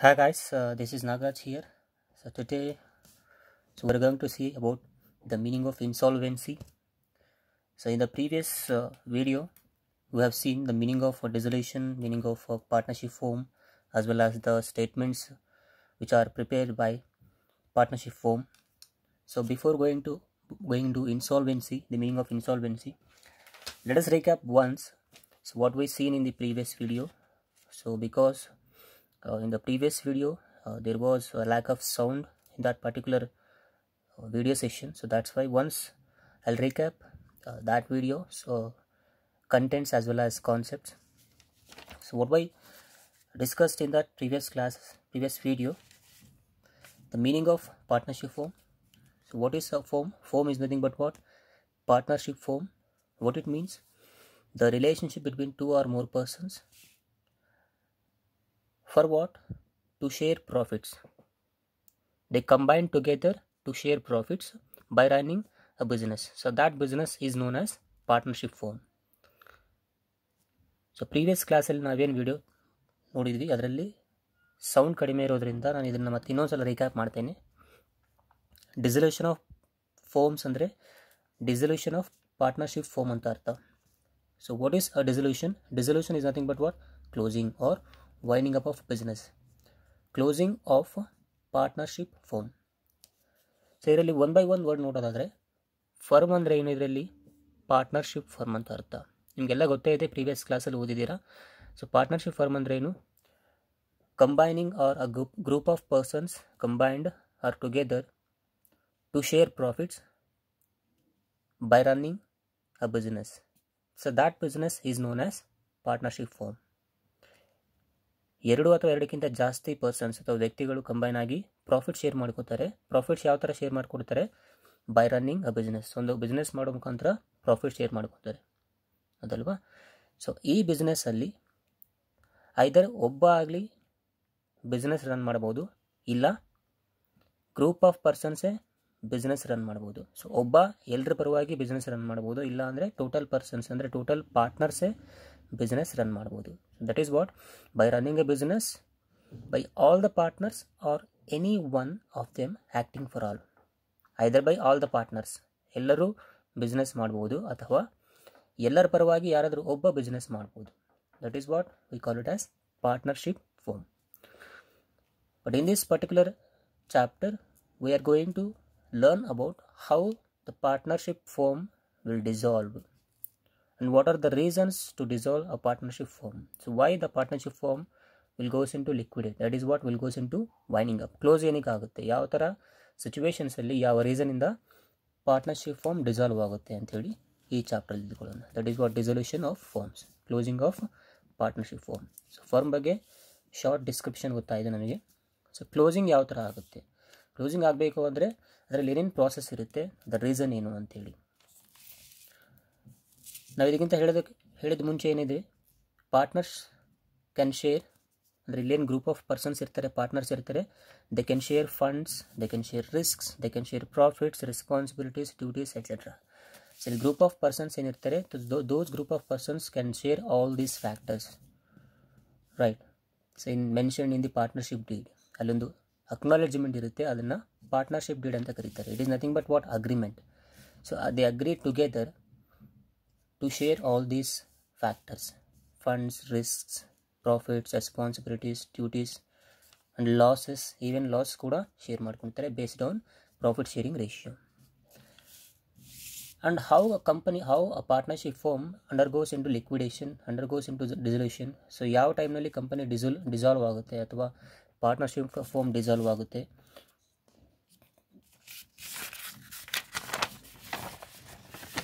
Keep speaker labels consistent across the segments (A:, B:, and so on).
A: hi guys uh, this is Nagaraj here so today so we're going to see about the meaning of insolvency so in the previous uh, video we have seen the meaning of dissolution meaning of partnership form as well as the statements which are prepared by partnership form so before going to going to insolvency the meaning of insolvency let us recap once so what we seen in the previous video so because uh, in the previous video uh, there was a lack of sound in that particular uh, video session so that's why once I'll recap that video so contents as well as concepts so what I discussed in that previous class previous video the meaning of partnership form so what is a form form is nothing but what partnership form what it means the relationship between two or more persons For what? To share profits. They combine together to share profits by running a business. So that business is known as partnership firm so previous ಕ್ಲಾಸಲ್ಲಿ ನಾವೇನು video ನೋಡಿದ್ವಿ ಅದರಲ್ಲಿ sound ಕಡಿಮೆ ಇರೋದರಿಂದ ನಾನು ಇದನ್ನು ಮತ್ತೆ ಇನ್ನೊಂದು ಸಲ ರಿಕ್ಯಾಪ್ ಮಾಡ್ತೇನೆ ಡಿಸಲ್ಯೂಷನ್ ಆಫ್ ಫೋಮ್ಸ್ ಅಂದರೆ ಡಿಸಲ್ಯೂಷನ್ ಆಫ್ ಪಾರ್ಟ್ನರ್ಶಿಪ್ ಫೋಮ್ ಅಂತ ಅರ್ಥ so what is a dissolution dissolution is nothing but what closing or winding up of business closing of partnership firm so ಇದರಲ್ಲಿ ಒನ್ ಬೈ ಒನ್ ವರ್ಡ್ ನೋಡೋದಾದರೆ firm ಅಂದರೆ ಏನು ಇದರಲ್ಲಿ partnership firm ಅಂತ ಅರ್ಥ ನಿಮಗೆಲ್ಲ ಗೊತ್ತೇ ಇದೆ ಪ್ರೀವಿಯಸ್ ಕ್ಲಾಸಲ್ಲಿ ಓದಿದ್ದೀರಾ ಸೊ ಪಾರ್ಟ್ನರ್ಶಿಪ್ ಫರ್ಮ್ ಅಂದರೆ ಏನು combining or a group group of persons combined are together to share profits by running a business so that business is known as partnership firm ಎರಡು ಅಥವಾ ಎರಡಕ್ಕಿಂತ ಜಾಸ್ತಿ ಪರ್ಸನ್ಸ್ ಅಥವಾ ವ್ಯಕ್ತಿಗಳು ಕಂಬೈನ್ ಆಗಿ ಪ್ರಾಫಿಟ್ ಶೇರ್ ಮಾಡ್ಕೋತಾರೆ ಪ್ರಾಫಿಟ್ಸ್ ಯಾವ ಥರ ಶೇರ್ ಮಾಡ್ಕೊಡ್ತಾರೆ ಬೈ ರನ್ನಿಂಗ್ ಅ ಬಿಸ್ನೆಸ್ ಒಂದು ಬಿಸ್ನೆಸ್ ಮಾಡೋ ಮುಖಾಂತರ ಪ್ರಾಫಿಟ್ ಶೇರ್ ಮಾಡ್ಕೊತಾರೆ ಅದಲ್ವಾ ಸೊ ಈ ಬಿಸ್ನೆಸ್ಸಲ್ಲಿ ಐದರ್ ಒಬ್ಬ ಆಗಲಿ ಬಿಸ್ನೆಸ್ ರನ್ ಮಾಡ್ಬೋದು ಇಲ್ಲ ಗ್ರೂಪ್ ಆಫ್ ಪರ್ಸನ್ಸೇ ಬಿಸ್ನೆಸ್ ರನ್ ಮಾಡ್ಬೋದು ಸೊ ಒಬ್ಬ ಎಲ್ಲರ ಪರವಾಗಿ ಬಿಸ್ನೆಸ್ ರನ್ ಮಾಡ್ಬೋದು ಇಲ್ಲ ಅಂದರೆ ಟೋಟಲ್ ಪರ್ಸನ್ಸ್ ಅಂದರೆ ಟೋಟಲ್ ಪಾರ್ಟ್ನರ್ಸೇ ಬಿಸ್ನೆಸ್ ರನ್ ಮಾಡ್ಬೋದು that is what by running a business by all the partners or any one of them acting for all either by all the partners ಎಲ್ಲರೂ business ಮಾಡ್ಬೋದು ಅಥವಾ ಎಲ್ಲರ ಪರವಾಗಿ ಯಾರಾದರೂ ಒಬ್ಬ ಬಿಸ್ನೆಸ್ ಮಾಡ್ಬೋದು that is what we call it as partnership foam but in this particular chapter we are going to learn about how the partnership firm will dissolve and what are the reasons to dissolve a partnership firm so why the partnership firm will goes into liquidate that is what will goes into winding up close ಏನಕ್ಕೆ ಆಗುತ್ತೆ ಯಾವ ಥರ ಸಿಚುವೇಶನ್ಸಲ್ಲಿ ಯಾವ ರೀಸನಿಂದ partnership firm dissolve ಆಗುತ್ತೆ ಅಂಥೇಳಿ ಈ chapter ತಿಳ್ಕೊಳ್ಳೋಣ that is what dissolution of firms closing of partnership firm so firm ಬಗ್ಗೆ ಶಾರ್ಟ್ ಡಿಸ್ಕ್ರಿಪ್ಷನ್ ಗೊತ್ತಾಯಿದೆ ನನಗೆ ಸೊ ಕ್ಲೋಸಿಂಗ್ ಯಾವ ಥರ ಆಗುತ್ತೆ ಕ್ಲೋಸಿಂಗ್ ಆಗಬೇಕು ಅಂದರೆ ಅದರಲ್ಲಿ ಏನೇನು ಪ್ರಾಸೆಸ್ ಇರುತ್ತೆ ದ ರೀಸನ್ ಏನು ಅಂಥೇಳಿ ನಾವು ಇದಕ್ಕಿಂತ ಹೇಳೋದಕ್ಕೆ ಹೇಳಿದ ಮುಂಚೆ ಏನಿದೆ ಪಾರ್ಟ್ನರ್ಸ್ ಕ್ಯಾನ್ ಶೇರ್ ಅಂದರೆ ಇಲ್ಲೇನು ಗ್ರೂಪ್ ಆಫ್ ಪರ್ಸನ್ಸ್ ಇರ್ತಾರೆ ಪಾರ್ಟ್ನರ್ಸ್ ಇರ್ತಾರೆ they can share funds they can share risks they can share profits responsibilities duties etcetera so group of persons ಏನಿರ್ತಾರೆ those group of persons can share all these factors right so in mention in the partnership deed ಅಲ್ಲೊಂದು acknowledgement ಇರುತ್ತೆ ಅದನ್ನು partnership deed ಅಂತ ಕರೀತಾರೆ it is nothing but what agreement so they agree together to share all these factors funds, risks, profits, responsibilities, duties, and losses, even loss kuda share ಮಾಡ್ಕೊಂತಾರೆ based on profit sharing ratio. And how a company, how a partnership firm undergoes into liquidation, undergoes into dissolution. so yav time nalli company dissolve dissolve ಆಗುತ್ತೆ athwa partnership firm dissolve ಆಗುತ್ತೆ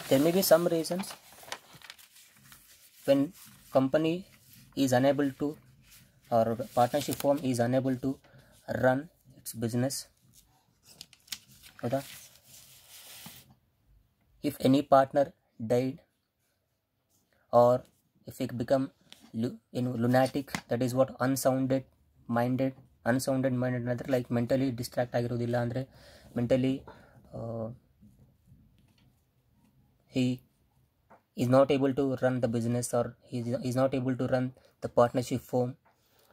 A: there may be some reasons when company is unable to or partnership firm is unable to run its business if any partner died or if it become you know, lunatic that is what unsounded minded unsounded mind ಅಂದರೆ like mentally distract ಆಗಿರೋದಿಲ್ಲ ಅಂದರೆ Mentally, uh, he is not able to run the business or he is not able to run the partnership firm.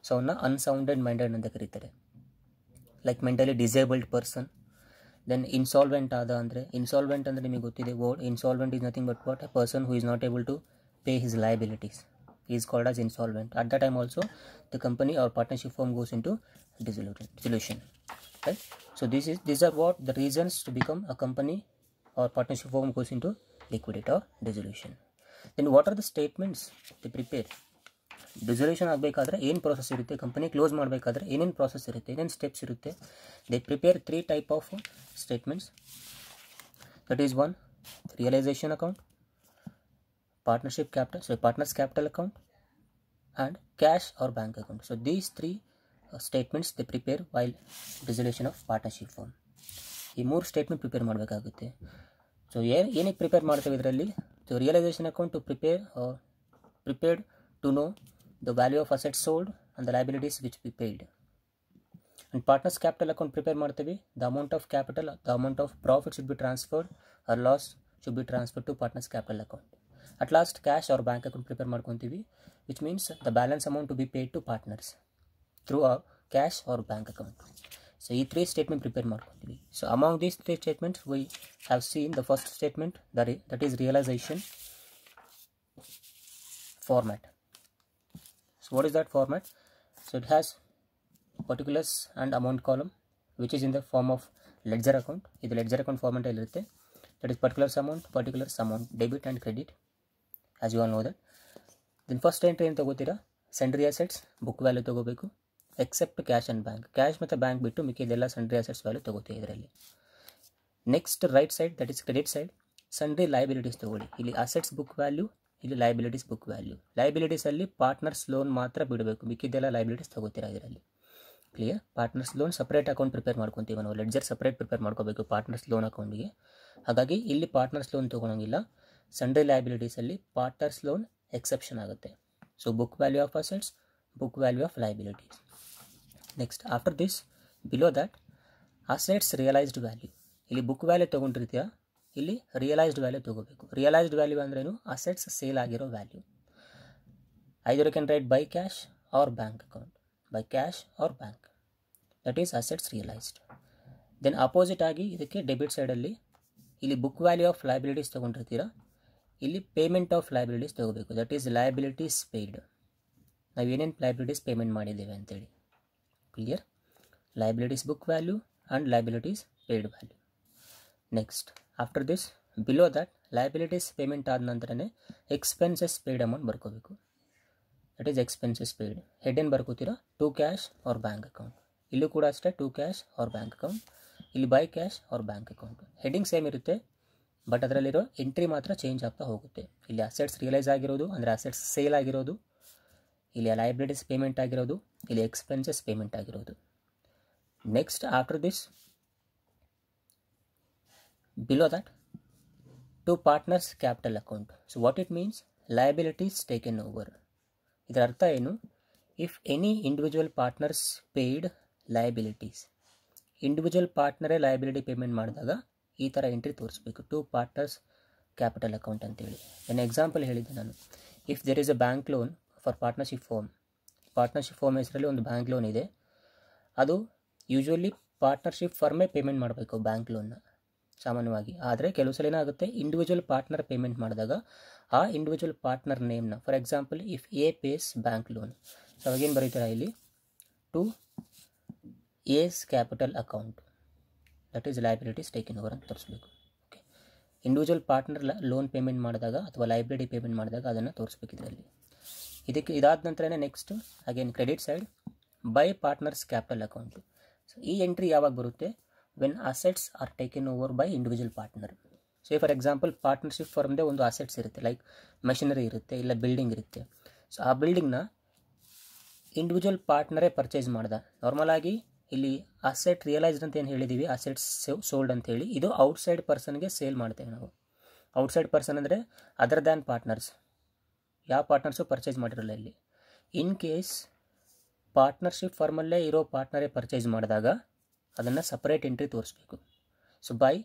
A: So, unsounded minded and the like mentally disabled person. Then insolvent Ada Andre. Insolvent Andre Miguti the word. Insolvent is nothing but what? A person who is not able to pay his liabilities. He is called as insolvent. At that time also the company or partnership firm goes into dissolution. So these are what the reasons to become a company or partnership firm goes into liquidate or dissolution then what are the statements they prepare dissolution ಆಗಬೇಕಾದ್ರೆ ಏನು process ಇರುತ್ತೆ company close ಮಾಡಬೇಕಾದ್ರೆ ಏನೇನು process ಇರುತ್ತೆ ಏನೇನು steps ಇರುತ್ತೆ they prepare three type of statements that is one realisation account partnership capital so partners capital account and cash or bank account so these three statements they prepare while dissolution of partnership firm ಈ ಮೂರು statement prepare ಮಾಡಬೇಕಾಗುತ್ತೆ so ಏನು ಏನಕ್ಕೆ prepare ಮಾಡ್ತೇವೆ ಇದರಲ್ಲಿ so realisation account to prepare prepared to know the value of asset sold and the liabilities which be paid and partners capital account prepare ಮಾಡ್ತೀವಿ the amount of capital the amount of profit should be transferred or loss should be transferred to partners capital account at last cash ಅವ್ರ bank account prepare ಮಾಡ್ಕೊತೀವಿ which means the balance amount to be paid to partners through a cash ಅವ್ರ bank account So ಈ three statement prepare ಮಾಡ್ಕೊತೀವಿ so among these three statements we have seen the first statement format so what is that format so it has particulars and amount column which is in the form of ledger account the ledger account format ಇರುತ್ತೆ that is particulars amount particulars amount debit and credit as you all know that then first entry ಏನು ತಗೋತೀರಾ sundry assets book value ತಗೋಬೇಕು except cash and bank cash ಮತ್ತು bank ಬಿಟ್ಟು ಮಿಕ್ಕಿದೆಲ್ಲ sundry assets value ತೊಗೋತೀವಿ ಇದರಲ್ಲಿ next right side that is credit side sundry liabilities ತೊಗೊಳ್ಳಿ ಇಲ್ಲಿ ಅಸೆಟ್ಸ್ ಬುಕ್ ವ್ಯಾಲ್ಯೂ ಇಲ್ಲಿ ಲೈಬಿಲಿಟೀಸ್ ಬುಕ್ ವ್ಯಾಲ್ಯೂ ಲೈಬಿಲಿಟೀಸಲ್ಲಿ ಪಾರ್ಟ್ನರ್ಸ್ ಲೋನ್ ಮಾತ್ರ ಬಿಡಬೇಕು ಮಿಕ್ಕಿದ್ದೆಲ್ಲ ಲೈಬಿಲಿಟೀಸ್ ತೊಗೋತೀರಾ ಇದರಲ್ಲಿ clear partners loan separate account prepare ಮಾಡ್ಕೊತೀವಿ ನಾವು ಲೆಡ್ಜರ್ ಸಪ್ರೇಟ್ ಪ್ರಿಪೇರ್ ಮಾಡ್ಕೋಬೇಕು ಪಾರ್ಟ್ನರ್ಸ್ ಲೋನ್ ಅಕೌಂಟ್ಗೆ ಹಾಗಾಗಿ ಇಲ್ಲಿ ಪಾರ್ಟ್ನರ್ಸ್ ಲೋನ್ ತೊಗೊಳಂಗಿಲ್ಲ ಸಂಡೇ ಲೈಬಿಲಿಟೀಸಲ್ಲಿ ಪಾರ್ಟ್ನರ್ಸ್ ಲೋನ್ ಎಕ್ಸೆಪ್ಷನ್ ಆಗುತ್ತೆ so book value of assets book value of liabilities next after this below that assets realised value ಇಲ್ಲಿ book value ತೊಗೊಂಡಿರ್ತೀಯ ಇಲ್ಲಿ ರಿಯಲೈಸ್ಡ್ ವ್ಯಾಲ್ಯೂ ತೊಗೋಬೇಕು ರಿಯಲೈಸ್ಡ್ ವ್ಯಾಲ್ಯೂ ಅಂದ್ರೇನು ಅಸೆಟ್ಸ್ ಸೇಲ್ ಆಗಿರೋ value either can write by cash or bank account by cash or bank that is assets realised then opposite ಆಗಿ ಇದಕ್ಕೆ debit ಸೈಡಲ್ಲಿ ಇಲ್ಲಿ ಬುಕ್ ವ್ಯಾಲ್ಯೂ ಆಫ್ ಲಯಬಿಲಿಟೀಸ್ ತೊಗೊಂಡಿರ್ತೀರ ಇಲ್ಲಿ ಪೇಮೆಂಟ್ ಆಫ್ ಲೈಬಿಲಿಟೀಸ್ ತೊಗೋಬೇಕು that is liabilities paid ನಾವು ಏನೇನು liabilities payment ಮಾಡಿದ್ದೇವೆ ಅಂತೇಳಿ clear liabilities book value and liabilities paid value next after this below that liabilities payment ಆದ ನಂತರನೇ ಎಕ್ಸ್ಪೆನ್ಸಸ್ ಪೇಯ್ಡ್ ಅಮೌಂಟ್ ಬರ್ಕೋಬೇಕು that is expenses paid head ಏನು ಬರ್ಕೋತಿರೋ to cash or bank account ಇಲ್ಲೂ ಕೂಡ ಅಷ್ಟೇ to cash or bank account ಇಲ್ಲಿ by cash or bank account heading same ಇರುತ್ತೆ ಬಟ್ ಅದರಲ್ಲಿರೋ ಎಂಟ್ರಿ ಮಾತ್ರ ಚೇಂಜ್ ಆಗ್ತಾ ಹೋಗುತ್ತೆ ಇಲ್ಲಿ ಅಸೆಟ್ಸ್ ರಿಯಲೈಸ್ ಆಗಿರೋದು ಅಂದರೆ ಅಸೆಟ್ಸ್ ಸೇಲ್ ಆಗಿರೋದು ಇಲ್ಲಿ ಲಯಬಿಲಿಟೀಸ್ ಪೇಮೆಂಟ್ ಆಗಿರೋದು ಇಲ್ಲಿ ಎಕ್ಸ್ಪೆನ್ಸಸ್ ಪೇಮೆಂಟ್ ಆಗಿರೋದು next after this below to partners capital account so what it means liabilities taken over ಇದರ ಅರ್ಥ ಏನು if any individual partners paid liabilities individual ಪಾರ್ಟ್ನರೇ ಲಯಬಿಲಿಟಿ ಪೇಮೆಂಟ್ ಮಾಡಿದಾಗ ಈ ಥರ ಎಂಟ್ರಿ ತೋರಿಸ್ಬೇಕು ಟು ಪಾರ್ಟ್ನರ್ಸ್ ಕ್ಯಾಪಿಟಲ್ ಅಕೌಂಟ್ ಅಂತೇಳಿ ನನ್ನ ಎಕ್ಸಾಂಪಲ್ ಹೇಳಿದ್ದೆ ನಾನು if there is a bank loan for partnership firm partnership firm ಹೆಸರಲ್ಲಿ ಒಂದು ಬ್ಯಾಂಕ್ ಲೋನ್ ಇದೆ ಅದು ಯೂಶ್ವಲಿ ಪಾರ್ಟ್ನರ್ಶಿಪ್ ಫರ್ಮೇ ಪೇಮೆಂಟ್ ಮಾಡಬೇಕು ಬ್ಯಾಂಕ್ ಲೋನ್ನ ಸಾಮಾನ್ಯವಾಗಿ ಆದರೆ ಕೆಲವು ಸಲ ಏನಾಗುತ್ತೆ ಇಂಡಿವಿಜುವಲ್ ಪಾರ್ಟ್ನರ್ ಪೇಮೆಂಟ್ ಮಾಡಿದಾಗ ಆ ಇಂಡಿವಿಜುವಲ್ ಪಾರ್ಟ್ನರ್ ನೇಮ್ನ for example if A pays bank loan so ಅವಾಗೇನು ಬರೀತಾರೆ ಇಲ್ಲಿ to A's capital account that is liabilities taken over ಅಂತ ತೋರಿಸ್ಬೇಕು okay individual partner loan payment ಮಾಡಿದಾಗ ಅಥವಾ ಲೈಬ್ರರಿ ಪೇಮೆಂಟ್ ಮಾಡಿದಾಗ ಅದನ್ನು ತೋರಿಸ್ಬೇಕಿದೆ ಅಲ್ಲಿ ಇದಕ್ಕೆ ಇದಾದ ನಂತರನೇ next again credit side by partners capital account so ಈ ಎಂಟ್ರಿ ಯಾವಾಗ ಬರುತ್ತೆ when assets are taken over by individual partner so for example partnership ಫಾರ್ಮ್ದೇ ಒಂದು ಅಸೆಟ್ಸ್ ಇರುತ್ತೆ ಲೈಕ್ ಮೆಷಿನರಿ ಇರುತ್ತೆ ಇಲ್ಲ ಬಿಲ್ಡಿಂಗ್ ಇರುತ್ತೆ ಸೊ ಆ ಬಿಲ್ಡಿಂಗ್ನ ಇಂಡಿವಿಜುವಲ್ ಪಾರ್ಟ್ನರೇ ಪರ್ಚೇಸ್ ಮಾಡ್ದ ನಾರ್ಮಲಾಗಿ ಇಲ್ಲಿ ಅಸೆಟ್ ರಿಯಲೈಸ್ಡ್ ಅಂತ ಏನು ಹೇಳಿದ್ದೀವಿ ಅಸೆಟ್ಸ್ ಸೋಲ್ಡ್ ಅಂತ ಹೇಳಿ ಇದು ಔಟ್ಸೈಡ್ ಪರ್ಸನ್ಗೆ ಸೇಲ್ ಮಾಡ್ತೇವೆ ನಾವು ಔಟ್ಸೈಡ್ ಪರ್ಸನ್ ಅಂದರೆ ಅದರ್ ದ್ಯಾನ್ ಪಾರ್ಟ್ನರ್ಸ್ ಯಾವ ಪಾರ್ಟ್ನರ್ಸು ಪರ್ಚೇಸ್ ಮಾಡಿರಲ್ಲ ಇಲ್ಲಿ ಇನ್ ಕೇಸ್ ಪಾರ್ಟ್ನರ್ಶಿಪ್ ಫಾರ್ಮಲ್ಲೇ ಇರೋ ಪಾರ್ಟ್ನರೇ ಪರ್ಚೇಸ್ ಮಾಡಿದಾಗ ಅದನ್ನು ಸಪ್ರೇಟ್ ಎಂಟ್ರಿ ತೋರಿಸ್ಬೇಕು so by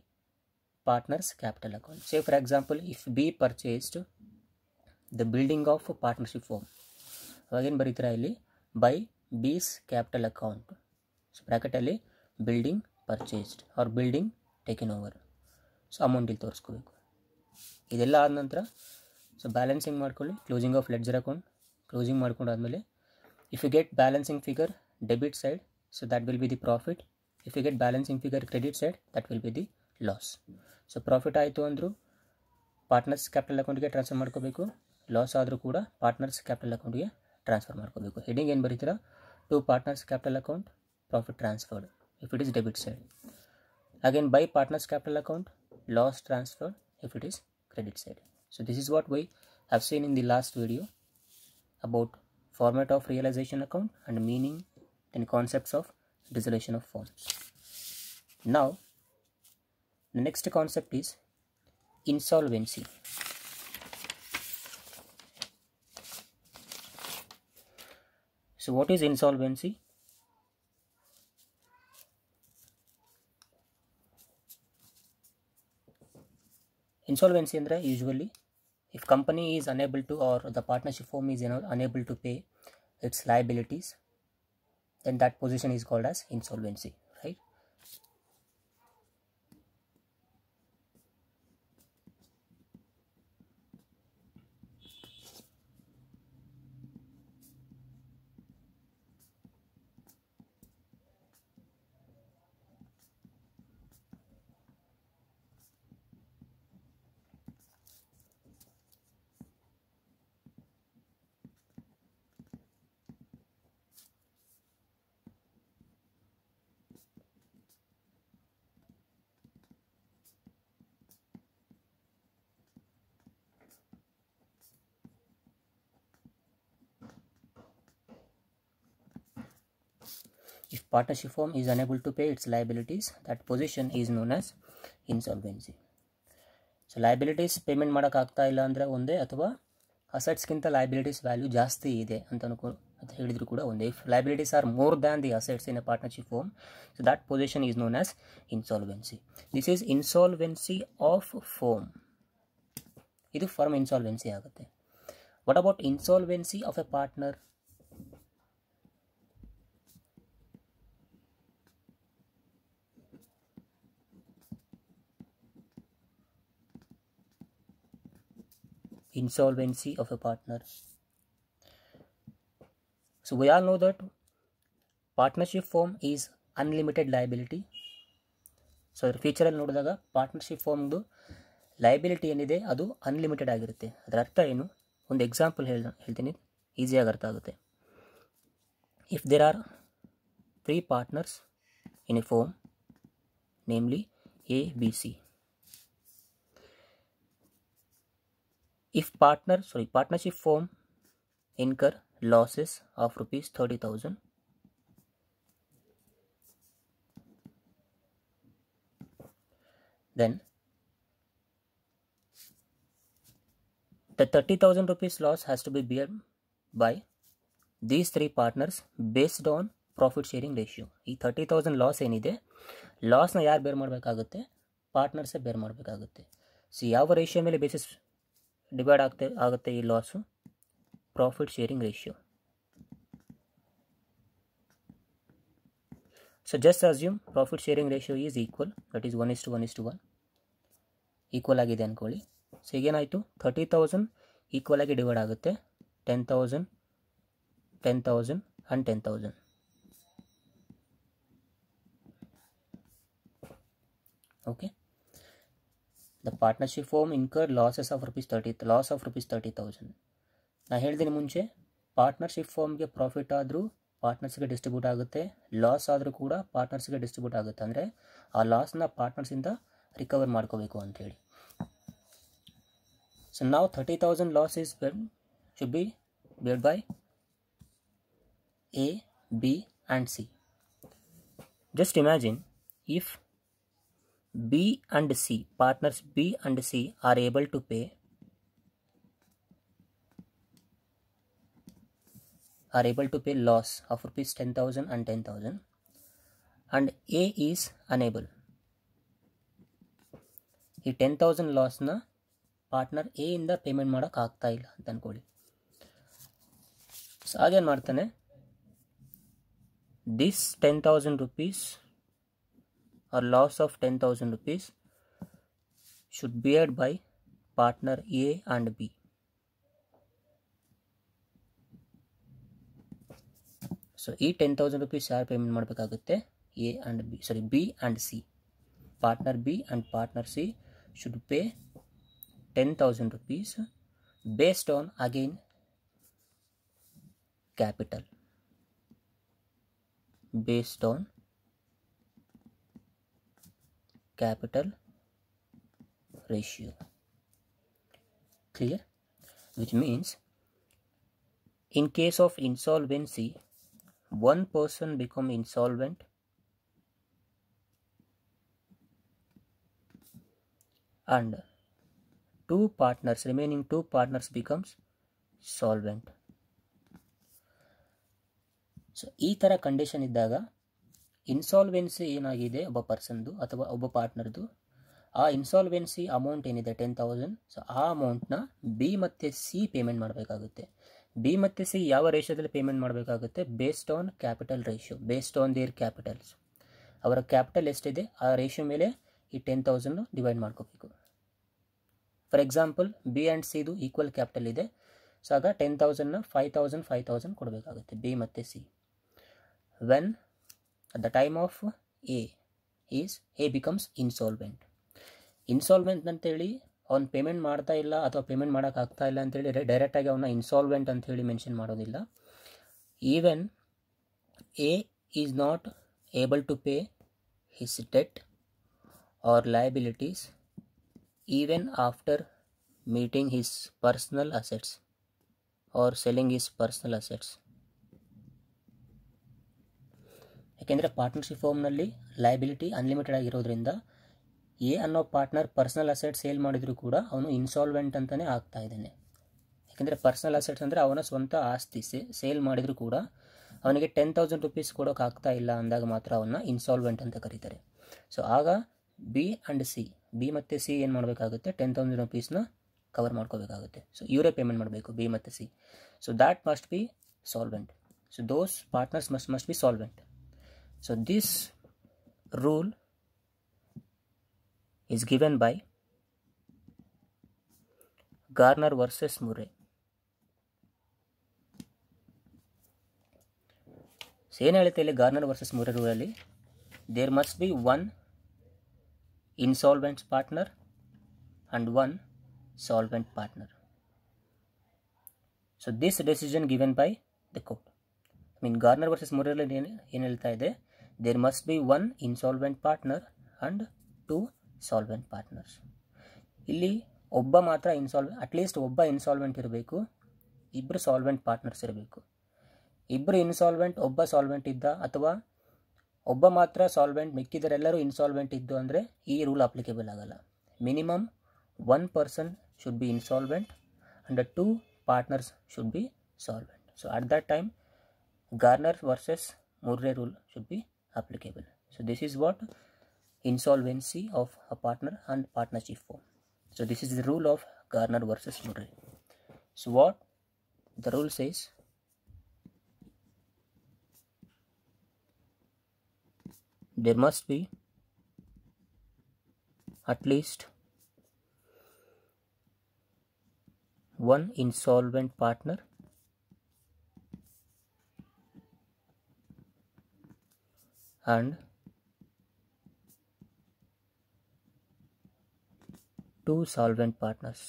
A: partners capital account say for example if B purchased the building of partnership firm ಅವಾಗೇನು ಬರೀತೀರಾ ಇಲ್ಲಿ by B's capital account so ಬ್ರ್ಯಾಕೆಟಲ್ಲಿ ಬಿಲ್ಡಿಂಗ್ ಪರ್ಚೇಸ್ಡ್ ಅವ್ರ building taken over so amount ಇಲ್ಲಿ ತೋರಿಸ್ಕೋಬೇಕು ಇದೆಲ್ಲ ಆದ ನಂತರ ಸೊ ಬ್ಯಾಲೆನ್ಸಿಂಗ್ ಮಾಡ್ಕೊಳ್ಳಿ closing of ledger account closing ಮಾಡ್ಕೊಂಡು ಆದಮೇಲೆ if you get balancing figure debit side so that will be the profit if you get balancing figure credit side that will be the loss so profit ಆಯಿತು ಅಂದರೂ partners capital ಅಕೌಂಟ್ಗೆ transfer ಮಾಡ್ಕೋಬೇಕು loss ಆದರೂ ಕೂಡ partners capital ಅಕೌಂಟ್ಗೆ transfer ಮಾಡ್ಕೋಬೇಕು heading ಏನು ಬರೀತೀರ to partners capital account profit transferred if it is debit side again by partners capital account loss transferred if it is credit side so this is what we have seen in the last video about format of realization account and meaning and concepts of dissolution of forms now the next concept is insolvency so what is insolvency insolvency usually if company is unable to or the partnership firm is unable to pay its liabilities, then that position is called as insolvency. If partnership firm is unable to pay its liabilities, that position is known as insolvency so liabilities payment ಮಾಡೋಕ್ಕಾಗ್ತಾ ಇಲ್ಲ ಅಂದರೆ ಒಂದೇ ಅಥವಾ ಅಸೆಟ್ಸ್ಗಿಂತ liabilities value ಜಾಸ್ತಿ ಇದೆ ಅಂತ ಅನ್ಕೋ ಅಂತ ಹೇಳಿದ್ರು ಕೂಡ ಒಂದೇ if liabilities are more than the assets in a partnership firm so that position is known as insolvency this is insolvency of firm ಇದು ಫರ್ಮ್ ಇನ್ಸಾಲ್ವೆನ್ಸಿ ಆಗುತ್ತೆ what about insolvency of a partner insolvency of a partner. So we all know that partnership firm is unlimited liability so ಅದರ ಫೀಚರಲ್ಲಿ ನೋಡಿದಾಗ partnership ಫಾರ್ಮ್ದು liability ಏನಿದೆ ಅದು unlimited ಆಗಿರುತ್ತೆ ಅದರ ಅರ್ಥ ಏನು ಒಂದು ಎಕ್ಸಾಂಪಲ್ ಹೇಳ ಹೇಳ್ತೀನಿ ಈಸಿಯಾಗಿ ಅರ್ಥ ಆಗುತ್ತೆ if there are three partners in a firm namely A B C if partner sorry partnership firm incur losses of rupees 30000 then the 30000 rupees loss has to be borne by these three partners based on profit sharing ratio ಈ thirty thousand loss ಏನಿದೆ ಲಾಸ್ನ ಯಾರು ಬೇರ್ ಮಾಡಬೇಕಾಗುತ್ತೆ ಪಾರ್ಟ್ನರ್ಸೇ ಬೇರ್ ಮಾಡಬೇಕಾಗುತ್ತೆ so ಯಾವ ratio ಮೇಲೆ ಬೇಸಿಸ್ डिवाइड आगते आगते loss profit sharing ratio so just assume profit sharing ratio is equal that one is to one is to one equal आगे अंदी सोन थर्टी थौसंडक्वल डिवैड आगते ten thousand ten thousand and ten thousand okay the partnership firm incur losses of rupees thirty loss of rupees thirty thousand ನಾನು ಹೇಳ್ತೀನಿ ಮುಂಚೆ partnership ಫೋಮ್ಗೆ profit ಆದರೂ ಪಾರ್ಟ್ನರ್ಸ್ಗೆ distribute ಆಗುತ್ತೆ loss ಆದರೂ ಕೂಡ ಪಾರ್ಟ್ನರ್ಸ್ಗೆ ಡಿಸ್ಟ್ರಿಬ್ಯೂಟ್ ಆಗುತ್ತೆ ಅಂದರೆ ಆ ಲಾಸ್ನ ಪಾರ್ಟ್ನರ್ಸಿಂದ ರಿಕವರ್ ಮಾಡ್ಕೋಬೇಕು ಅಂಥೇಳಿ ಸೊ ನಾವು thirty thousand loss is bed should be bade by A B and C just imagine if B and C, partners B and C are able to pay are able to pay loss of rupees 10,000 and 10,000 and A is unable. ಈ ten thousand ಲಾಸ್ನ partner in the payment ಮಾಡೋಕೆ ಆಗ್ತಾ ಇಲ್ಲ ಅಂತ ಅಂದ್ಕೊಳ್ಳಿ so ಹಾಗೇನು ಮಾಡ್ತಾನೆ this ten thousand rupees or loss of 10,000 rupees should be beared by partner A and B. So ಈ ಟೆನ್ ತೌಸಂಡ್ ರುಪೀಸ್ ಯಾರು ಪೇಮೆಂಟ್ ಮಾಡಬೇಕಾಗುತ್ತೆ A and B sorry B and C partner B and partner C should pay ten thousand rupees based on again capital based on capital ratio clear which means in case of insolvency one person become insolvent and two partners remaining two partners becomes solvent so ಈ condition is ಇದ್ದಾಗ insolvency ಏನಾಗಿದೆ ಒಬ್ಬ ಪರ್ಸನ್ದು ಅಥವಾ ಒಬ್ಬ ಪಾರ್ಟ್ನರ್ದು ಆ insolvency amount ಏನಿದೆ ಟೆನ್ ತೌಸಂಡ್ ಸೊ ಆ ಅಮೌಂಟ್ನ ಬಿ ಮತ್ತು ಸಿ ಪೇಮೆಂಟ್ ಮಾಡಬೇಕಾಗುತ್ತೆ ಬಿ ಮತ್ತು ಸಿ ಯಾವ ರೇಷೋದಲ್ಲಿ ಪೇಮೆಂಟ್ ಮಾಡಬೇಕಾಗುತ್ತೆ based on capital ratio based on their capitals ಅವರ ಕ್ಯಾಪಿಟಲ್ ಎಷ್ಟಿದೆ ಆ ರೇಷಿಯೋ ಮೇಲೆ ಈ ಟೆನ್ ತೌಸಂಡು ಡಿವೈಡ್ ಮಾಡ್ಕೋಬೇಕು ಫಾರ್ ಎಕ್ಸಾಂಪಲ್ ಬಿ ಆ್ಯಂಡ್ ಸಿದು ಈಕ್ವಲ್ ಕ್ಯಾಪಿಟಲ್ ಇದೆ ಸೊ ಆಗ ಟೆನ್ ತೌಸಂಡ್ನ ಫೈವ್ ತೌಸಂಡ್ ಫೈವ್ ತೌಸಂಡ್ ಕೊಡಬೇಕಾಗುತ್ತೆ ಬಿ ಮತ್ತು C when at the time of A is A becomes insolvent insolvent ಅಂತೇಳಿ ಅವ್ನು ಪೇಮೆಂಟ್ ಮಾಡ್ತಾ ಇಲ್ಲ ಅಥವಾ ಪೇಮೆಂಟ್ ಮಾಡೋಕ್ಕಾಗ್ತಾ ಇಲ್ಲ ಅಂತೇಳಿ ಡೈರೆಕ್ಟಾಗಿ ಅವನ್ನ ಇನ್ಸಾಲ್ವೆಂಟ್ ಅಂತೇಳಿ ಮೆನ್ಷನ್ ಮಾಡೋದಿಲ್ಲ even A is not able to pay his debt or liabilities even after meeting his personal assets or selling his personal assets ಏಕೆಂದರೆ ಪಾರ್ಟ್ನರ್ಶಿಪ್ ಫಾರ್ಮ್ನಲ್ಲಿ ಲಯಬಿಲಿಟಿ ಅನ್ಲಿಮಿಟೆಡ್ ಆಗಿರೋದ್ರಿಂದ ಎ ಅನ್ನೋ ಪಾರ್ಟ್ನರ್ ಪರ್ಸನಲ್ ಅಸೆಟ್ ಸೇಲ್ ಮಾಡಿದರೂ ಕೂಡ ಅವನು insolvent ಅಂತಲೇ ಆಗ್ತಾ ಇದ್ದಾನೆ ಯಾಕೆಂದರೆ ಪರ್ಸನಲ್ ಅಸೆಟ್ಸ್ ಅಂದರೆ ಅವನ ಸ್ವಂತ ಆಸ್ತಿ ಸೇ ಸೇಲ್ ಮಾಡಿದರೂ ಕೂಡ ಅವನಿಗೆ ಟೆನ್ ತೌಸಂಡ್ ರುಪೀಸ್ ಕೊಡೋಕ್ಕಾಗ್ತಾ ಇಲ್ಲ ಅಂದಾಗ ಮಾತ್ರ ಅವನ್ನ ಇನ್ಸಾಲ್ವೆಂಟ್ ಅಂತ ಕರೀತಾರೆ ಸೊ ಆಗ ಬಿ ಆ್ಯಂಡ್ ಸಿ ಬಿ ಮತ್ತು ಸಿ ಏನು ಮಾಡಬೇಕಾಗುತ್ತೆ ಟೆನ್ ತೌಸಂಡ್ ರುಪೀಸ್ನ ಕವರ್ ಮಾಡ್ಕೋಬೇಕಾಗುತ್ತೆ ಸೊ ಇವರೇ ಪೇಮೆಂಟ್ ಮಾಡಬೇಕು ಬಿ ಮತ್ತು C so that must be solvent so those partners must must be solvent so this rule is given by Garner versus Murray. ಏನು ಹೇಳುತ್ತೆ ಇಲ್ಲಿ ಗಾರ್ನರ್ ವರ್ಸಸ್ ಮೂರೇ ರೂಲಲ್ಲಿ there must be one insolvent partner and one solvent partner so this decision given by the court I mean Garner versus ಮೂರರಲ್ಲಿ ಏನು ಏನು ಹೇಳ್ತಾ ಇದೆ there must be one insolvent partner and two solvent partners ಇಲ್ಲಿ ಒಬ್ಬ ಮಾತ್ರ ಇನ್ಸಾಲ್ವೆ at least ಒಬ್ಬ insolvent ಇರಬೇಕು ಇಬ್ಬರು ಸಾಲ್ವೆಂಟ್ ಪಾರ್ಟ್ನರ್ಸ್ ಇರಬೇಕು ಇಬ್ಬರು ಇನ್ಸಾಲ್ವೆಂಟ್ ಒಬ್ಬ ಸಾಲ್ವೆಂಟ್ ಇದ್ದ ಅಥವಾ ಒಬ್ಬ ಮಾತ್ರ ಸಾಲ್ವೆಂಟ್ ಮಿಕ್ಕಿದರೆಲ್ಲರೂ ಇನ್ಸಾಲ್ವೆಂಟ್ ಇದ್ದು ಅಂದರೆ ಈ ರೂಲ್ ಅಪ್ಲಿಕೇಬಲ್ ಆಗಲ್ಲ minimum one person should be insolvent and two partners should be solvent so at that time Garner versus ಮೂರನೇ rule should be applicable. So this is what insolvency of a partner and partnership form. So this is the rule of Garner versus Murray. So what the rule says there must be at least one insolvent partner and 2 solvent partners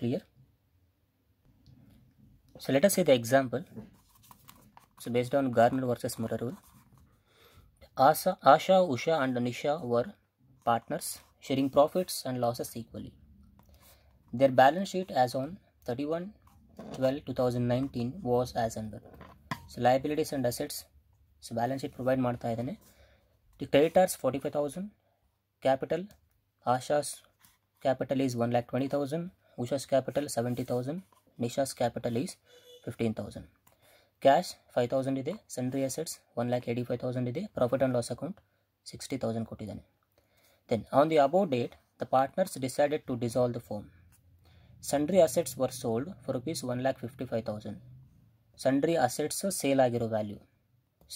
A: clear so let us see the example so based on Garner versus Motorola, rule Asha, Asha, Usha and Nisha were partners sharing profits and losses equally their balance sheet as on 31 12 2019 was as under so liabilities and assets so balance sheet provide ಮಾಡ್ತಾ ಇದ್ದಾನೆ the creditors forty five thousand capital Asha's capital is one lakh twenty thousand Usha's capital seventy thousand Nisha's capital is fifteen thousand cash five thousand ಇದೆ sundry assets one lakh eighty five thousand ಇದೆ profit and loss account sixty thousand ಕೊಟ್ಟಿದ್ದಾನೆ then on the above date the partners decided to dissolve the firm sundry assets were sold for rupees one lakh fifty five thousand sundry assets sale ಆಗಿರೋ value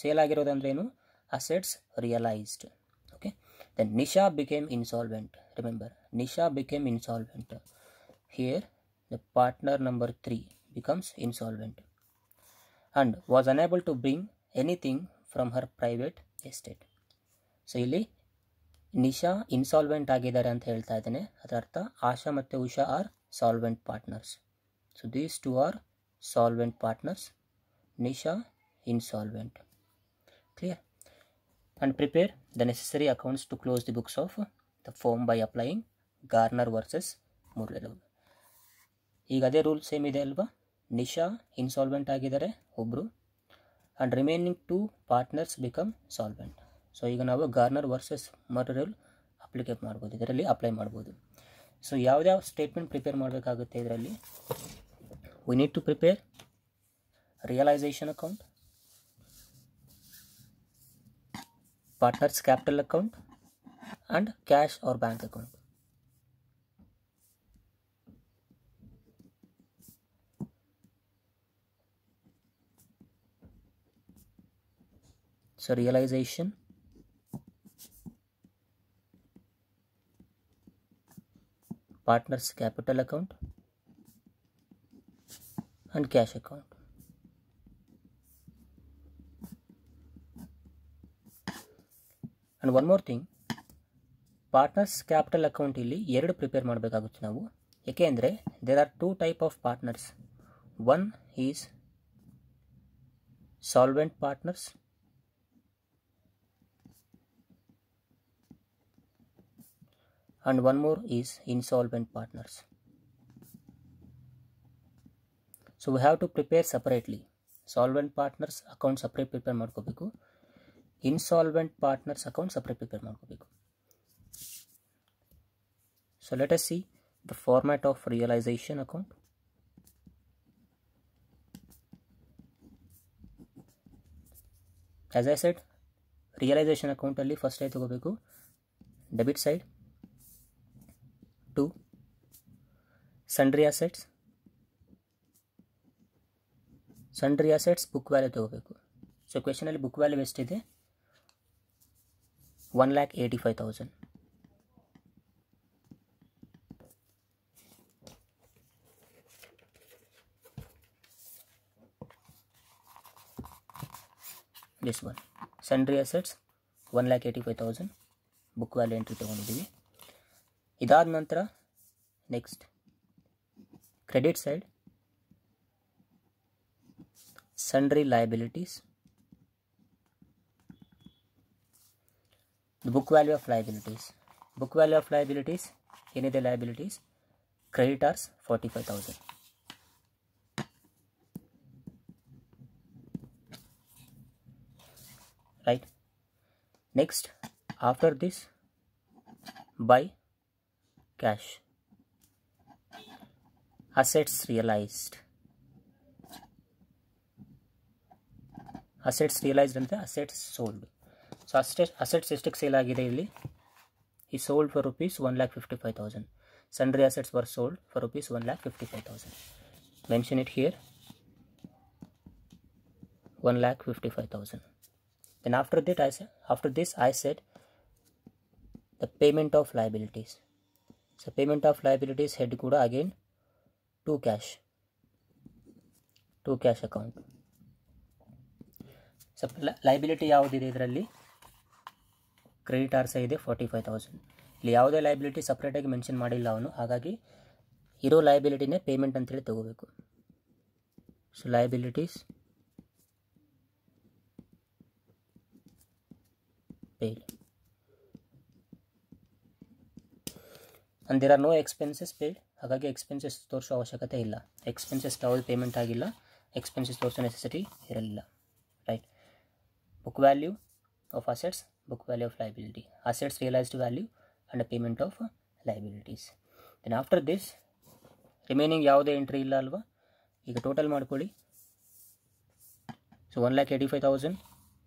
A: sale ಏನು assets realised okay then Nisha became insolvent remember Nisha became insolvent here the partner number three becomes insolvent and was unable to bring anything from her private estate so ಇಲ್ಲಿ Nisha insolvent ಆಗಿದ್ದಾರೆ ಅಂತ ಹೇಳ್ತಾ ಇದ್ದೇನೆ ಅದರ ಅರ್ಥ ಆಶಾ ಮತ್ತು Usha are solvent partners so these two are solvent partners nisha insolvent clear and prepare the necessary accounts to close the books of the firm by applying garner versus Murray rule ಈಗ ಅದೇ rule same ಇದೆ ಅಲ್ವಾ Nisha insolvent ಆಗಿದ್ದಾರೆ ಒಬ್ಬರು and remaining two partners become solvent so ಈಗ ನಾವು Garner versus Murray rule applicate ಮಾಡ್ಬೋದು ಇದರಲ್ಲಿ ಅಪ್ಲೈ ಮಾಡ್ಬೋದು ಸೊ ಯಾವ್ಯಾವ ಸ್ಟೇಟ್ಮೆಂಟ್ ಪ್ರಿಪೇರ್ ಮಾಡಬೇಕಾಗುತ್ತೆ ಇದರಲ್ಲಿ we need to prepare realization account partners capital account and cash or bank account so realization partners capital account and cash account and one more thing partners capital account ಇಲ್ಲಿ ಎರಡು prepare ಮಾಡಬೇಕಾಗುತ್ತೆ ನಾವು ಏಕೆ ಅಂದರೆ there are two type of partners one is solvent partners and one more is insolvent partners so we have to prepare separately solvent partners account separate prepare मे insolvent partners account separate prepare मे so let see the format of realisation account As I said, realization account only first side to go beko debit side to sundry assets sundry assets book value तक so question book value one eighty five thousand this one sundry assets one lakh eighty five thousand book value entry तक इदा next credit side sundry liabilities, the book value of liabilities. Book value of liabilities, any the liabilities, creditors 45,000. Right. Next, after this, buy cash. Assets realized. Assets realised ಅಂದರೆ assets sold so ಅಷ್ಟೇ assets ಎಷ್ಟಕ್ಕೆ sale ಆಗಿದೆ ಇಲ್ಲಿ ಈ sold for rupees one lakh fifty five thousand sundry assets were sold for rupees one lakh fifty five thousand mention it here one lakh fifty five thousand then after that I after this I set the payment of liabilities so payment of liabilities head ಕೂಡ again to cash to cash account ಸ್ವಲ್ಪ liability ಯಾವುದಿದೆ ಇದರಲ್ಲಿ credit ಆರ್ಸ ಇದೆ forty five thousand ಇಲ್ಲಿ ಯಾವುದೇ liability ಸಪ್ರೇಟಾಗಿ mention ಮಾಡಿಲ್ಲ ಅವನು ಹಾಗಾಗಿ ಇರೋ ಲೈಬಿಲಿಟಿನೇ ಪೇಮೆಂಟ್ ಅಂತೇಳಿ ತಗೋಬೇಕು ಸೊ ಲೈಬಿಲಿಟೀಸ್ ಪೇಡ್ ಅಂದಿರ ನೋ ಎಕ್ಸ್ಪೆನ್ಸಸ್ ಪೇಡ್ ಹಾಗಾಗಿ ಎಕ್ಸ್ಪೆನ್ಸಸ್ ತೋರಿಸೋ ಅವಶ್ಯಕತೆ ಇಲ್ಲ ಎಕ್ಸ್ಪೆನ್ಸಸ್ ಯಾವುದು ಪೇಮೆಂಟ್ ಆಗಿಲ್ಲ ಎಕ್ಸ್ಪೆನ್ಸಸ್ ತೋರಿಸೋ ನೆಸೆಸಿಟಿ ಇರಲಿಲ್ಲ book value of assets book value of liability assets realized value and payment of liabilities then after this remaining ಯಾವುದೇ ಎಂಟ್ರಿ ಇಲ್ಲ ಅಲ್ವಾ ಈಗ ಟೋಟಲ್ ಮಾಡ್ಕೊಳ್ಳಿ so one lakh eighty five thousand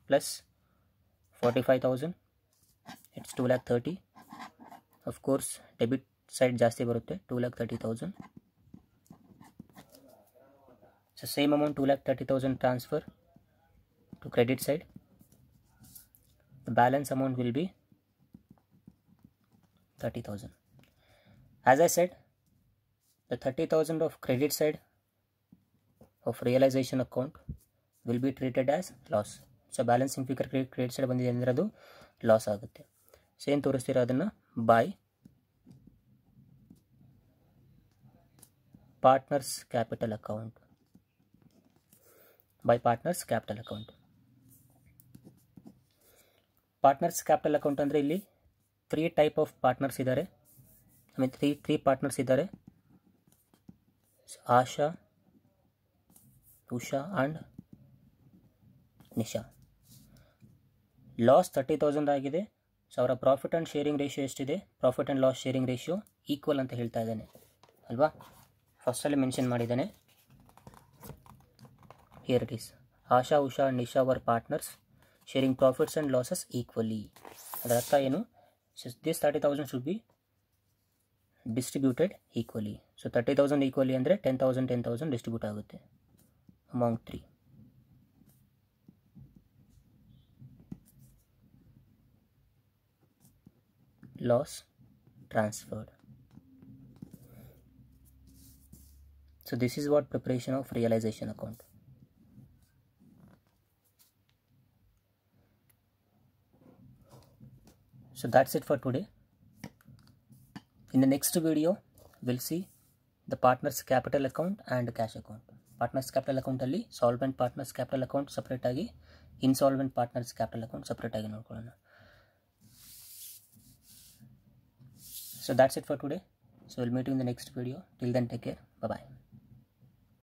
A: plus forty five thousand it's two lakh thirty of course debit side ಜಾಸ್ತಿ ಬರುತ್ತೆ two lakh thirty thousand so same amount two lakh thirty thousand transfer to credit side the balance amount will be 30000 as i said the 30000 of credit side of realization account will be treated as loss so so balancing figure credit side ಬಂದಿದೆ ಅಂದರೆ ಅದು loss ಆಗುತ್ತೆ so ಏನು ತೋರಿಸ್ತೀರ ಅದನ್ನು by partners capital account by partners capital account partners capital account ಅಂದರೆ ಇಲ್ಲಿ three type of partners ಇದ್ದಾರೆ I mean three three partners ಇದ್ದಾರೆ Asha Usha and Nisha loss thirty thousand ಆಗಿದೆ ಸೊ ಅವರ ಪ್ರಾಫಿಟ್ ಆ್ಯಂಡ್ ಶೇರಿಂಗ್ ರೇಷಿಯೋ ಎಷ್ಟಿದೆ profit and loss sharing ratio equal ಅಂತ ಹೇಳ್ತಾ ಇದ್ದಾನೆ ಅಲ್ವಾ ಫಸ್ಟಲ್ಲಿ ಮೆನ್ಷನ್ ಮಾಡಿದ್ದಾನೆ here it is Asha Usha and Nisha our partners sharing profits and losses equally. Ratha, this 30,000 should be distributed equally. So 30,000 equally and 10,000, 10,000 distribute agutte among three. Loss transferred. So this is what preparation of realization account. So that's it for today. In the next video, we'll see the partner's capital account and cash account. Partner's capital account only, solvent partner's capital account separate agi, insolvent partner's capital account separate agi. So that's it for today. So we'll meet you in the next video. Till then, take care. Bye-bye.